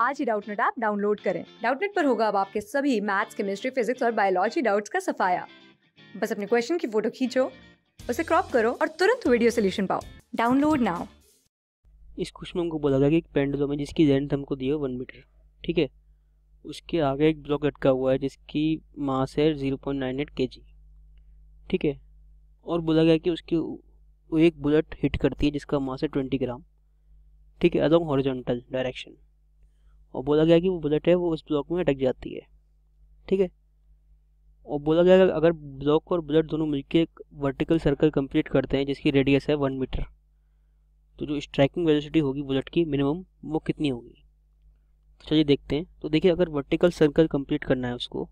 आज ही Doubtnut app download करें डाउटनेट पर होगा अब आपके सभी मैथ्स केमिस्ट्री फिजिक्स और बायोलॉजी डाउट्स का सफाया बस अपने क्वेश्चन की फोटो खींचो उसे क्रॉप करो और तुरंत वीडियो सोल्यूशन पाओ डाउनलोड नाउ इस क्वेश्चन में हमको बोला गया कि एक पेंडुलम है जिसकी लेंथ हमको दी है वन मीटर ठीक है उसके आगे एक ब्लॉक लटका हुआ है जिसकी मास है zero point nine eight K जी ठीक है और बोला गया कि उसकी एक बुलेट हिट करती है जिसका मास है ट्वेंटी ग्राम ठीक है अलॉन्ग हॉरिजॉन्टल डायरेक्शन और बोला गया कि वो बुलेट है वो उस ब्लॉक में अटक जाती है ठीक है और बोला गया अगर ब्लॉक और बुलेट दोनों मिलकर एक वर्टिकल सर्कल कंप्लीट करते हैं जिसकी रेडियस है वन मीटर तो जो स्ट्राइकिंग वेलोसिटी होगी बुलेट की मिनिमम वो कितनी होगी तो चलिए देखते हैं तो देखिए अगर वर्टिकल सर्कल कंप्लीट करना है उसको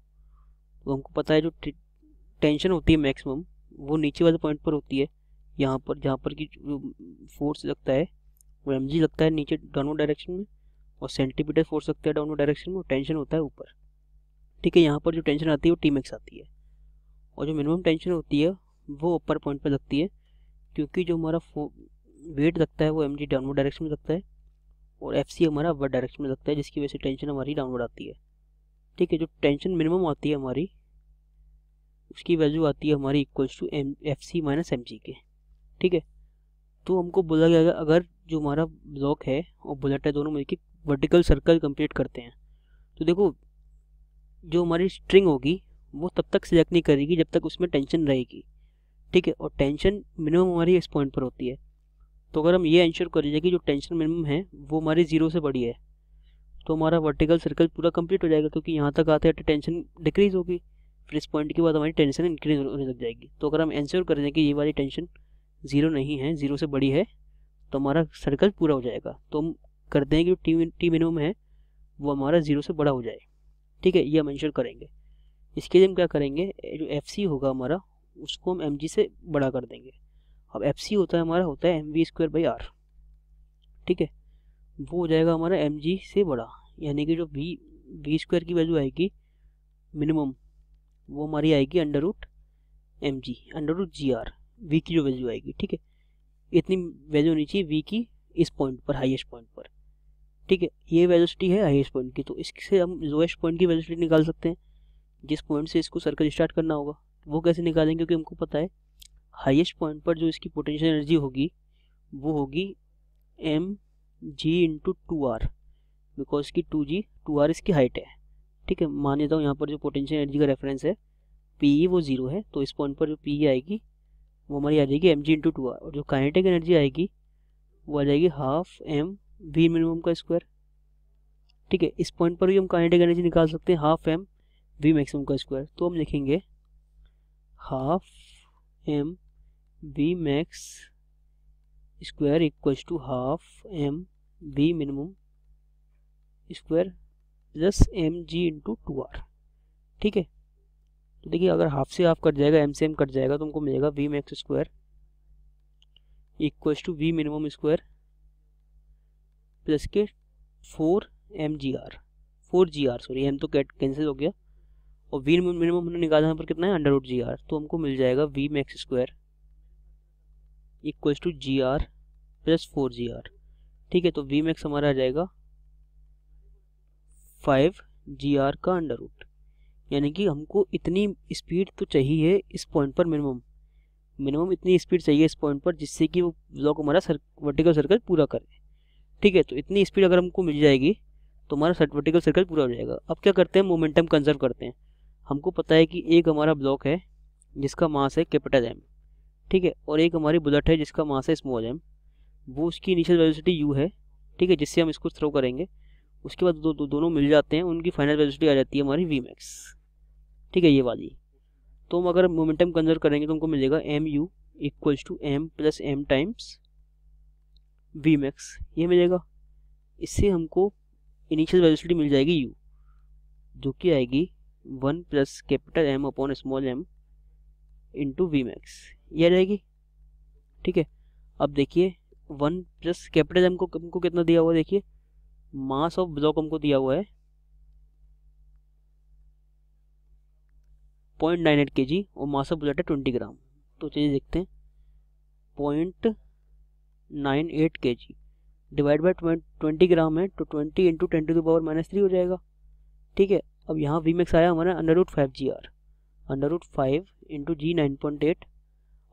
तो हमको पता है जो टेंशन होती है मैक्सिमम वो नीचे वाले पॉइंट पर होती है यहाँ पर जहाँ पर कि फोर्स लगता है वो एम लगता है नीचे डाउनवर्ड डायरेक्शन में और सेंटीमीटर फोर्स सकते हैं डाउनवर्ड डायरेक्शन में टेंशन होता है ऊपर ठीक है यहाँ पर जो टेंशन आती है वो टीमेक्स आती है और जो मिनिमम टेंशन होती है वो अपर पॉइंट पर लगती है क्योंकि जो हमारा वेट लगता है वो एम जी डाउनवर्ड डायरेक्शन में लगता है और एफ सी हमारा अपर डायरेक्शन में लगता है जिसकी वजह से टेंशन हमारी डाउनवर्ड आती है ठीक है जो टेंशन मिनिमम आती है हमारी उसकी वैल्यू आती है हमारी equals to M F C minus M G के ठीक है तो हमको बोला गया अगर जो हमारा ब्लॉक है और बुलेट है दोनों मिलकर वर्टिकल सर्कल कंप्लीट करते हैं तो देखो जो हमारी स्ट्रिंग होगी वो तब तक सिलेक्ट नहीं करेगी जब तक उसमें टेंशन रहेगी ठीक है और टेंशन मिनिमम हमारी इस पॉइंट पर होती है तो अगर हम ये इंश्योर कर लीजिए कि जो टेंशन मिनिमम है वो हमारी ज़ीरो से बड़ी है तो हमारा वर्टिकल सर्कल पूरा कंप्लीट हो जाएगा क्योंकि यहाँ तक आते तो टेंशन डिक्रीज होगी फिर इस पॉइंट के बाद हमारी टेंशन इंक्रीज होने लग जाएगी तो अगर हम इंश्योर कर दें कि ये वाली टेंशन ज़ीरो नहीं है ज़ीरो से बड़ी है तो हमारा सर्कल पूरा हो जाएगा तो हम करते हैं कि टी टी मिनिमम है वो हमारा ज़ीरो से बड़ा हो जाए ठीक है ये हम इंश्योर करेंगे इसके लिए हम क्या करेंगे जो एफ सी होगा हमारा उसको हम एम जी से बड़ा कर देंगे अब एफ सी होता है हमारा होता है M V square by R ठीक है वो हो जाएगा हमारा एम जी से बड़ा यानी कि जो वी वी स्क्वायर की वैल्यू आएगी मिनिमम वो हमारी आएगी under root M G under root G R V की जो वैल्यू आएगी ठीक है इतनी वैल्यू होनी चाहिए वी की इस पॉइंट पर हाईएस्ट पॉइंट पर ठीक है ये वेलोसिटी है हाईस्ट पॉइंट की तो इससे हम लोएस्ट पॉइंट की वेलोसिटी निकाल सकते हैं जिस पॉइंट से इसको सर्कल स्टार्ट करना होगा वो कैसे निकालेंगे क्योंकि हमको पता है हाईएस्ट पॉइंट पर जो इसकी पोटेंशियल एनर्जी होगी वो होगी M G into two R because की टू जी टू आर इसकी हाइट है ठीक है मान लेता हूँ यहाँ पर जो पोटेंशियल एनर्जी का रेफरेंस है पी वो ज़ीरो है तो इस पॉइंट पर जो पी आएगी वो हमारी आ जाएगी M G into two R और जो काइनेटिक एनर्जी आएगी वो आ जाएगी हाफ एम वी मिनिमम का स्क्वायर ठीक है इस पॉइंट पर भी हम काइनेटिक एनर्जी निकाल सकते हैं हाफ एम वी मैक्सिमम का स्क्वायर तो हम लिखेंगे half M V max square equals to half M V minimum square plus M G into two R ठीक है तो देखिए अगर हाफ से हाफ कट जाएगा एम से एम कट जाएगा तो हमको मिलेगा V max square equals to V minimum square plus के four M G R four G R sorry M तो कैट कैंसिल हो गया और वी मिनिमम हमने निकाला यहाँ पर कितना है अंडर रूट जी आर तो हमको मिल जाएगा V max square equals to G R plus four G R ठीक है तो वी मैक्स हमारा आ जाएगा फाइव जी आर का अंडर रूट यानी कि हमको इतनी स्पीड तो चाहिए इस पॉइंट पर मिनिमम मिनिमम इतनी स्पीड चाहिए इस पॉइंट पर जिससे कि वो ब्लॉक हमारा सर्क, वर्टिकल सर्कल पूरा करे ठीक है तो इतनी स्पीड अगर हमको मिल जाएगी तो हमारा सेट वर्टिकल सर्कल पूरा हो जाएगा अब क्या करते हैं मोमेंटम कंजर्व करते हैं हमको पता है कि एक हमारा ब्लॉक है जिसका मास है कैपिटल एम ठीक है और एक हमारी बुलेट है जिसका मास है स्मॉल एम वो उसकी इनिशियल वेलोसिटी यू है ठीक है जिससे हम इसको थ्रो करेंगे उसके बाद दो, दो दोनों मिल जाते हैं उनकी फाइनल वेलोसिटी आ जाती है हमारी वी मैक्स ठीक है ये वाली तो हम अगर मोमेंटम कंजर्व करेंगे तो हमको मिलेगा M U equals to M plus M times V max ये मिलेगा इससे हमको इनिशियल वेलोसिटी मिल जाएगी यू जो कि आएगी one plus capital M upon small M into V max ये रहेगी ठीक है अब देखिए वन प्लस कैपिटल एम को हमको कितना दिया हुआ है देखिए मास ऑफ ब्लॉक हमको दिया हुआ है point nine eight K G और मास ऑफ बुलेट है ट्वेंटी ग्राम तो चलिए देखते हैं point nine eight K G divide by twenty gram है तो twenty into ten to the power minus three हो जाएगा ठीक है अब यहाँ वी मैक्स आया हमारा under root five G R under root five into G nine point eight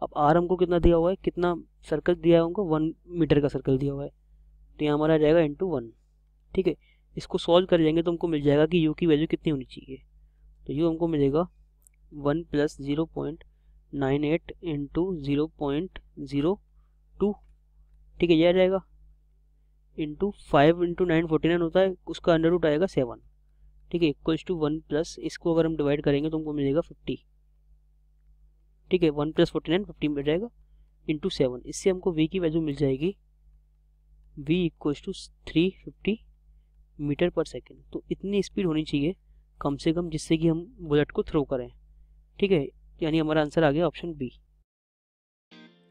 अब आर हमको कितना दिया हुआ है कितना सर्कल दिया है हमको वन मीटर का सर्कल दिया हुआ है तो यहाँ हमारा आ जाएगा इंटू वन ठीक है इसको सॉल्व कर जाएंगे तो हमको मिल जाएगा कि यू की वैल्यू कितनी होनी चाहिए तो यू हमको मिलेगा one plus zero point nine eight into zero point zero two ठीक है यह जाएगा into five into nine forty nine होता है उसका अंडर रूट आएगा सेवन ठीक है इक्वल्स टू वन प्लस इसको अगर हम डिवाइड करेंगे तो हमको मिलेगा फिफ्टी ठीक है one plus forty nine fifty मिल जाएगा इंटू सेवन इससे हमको वी की वैल्यू मिल जाएगी V equals to three fifty metre पर सेकेंड तो इतनी स्पीड होनी चाहिए कम से कम जिससे कि हम बुलेट को थ्रो करें ठीक है यानी हमारा आंसर आ गया ऑप्शन बी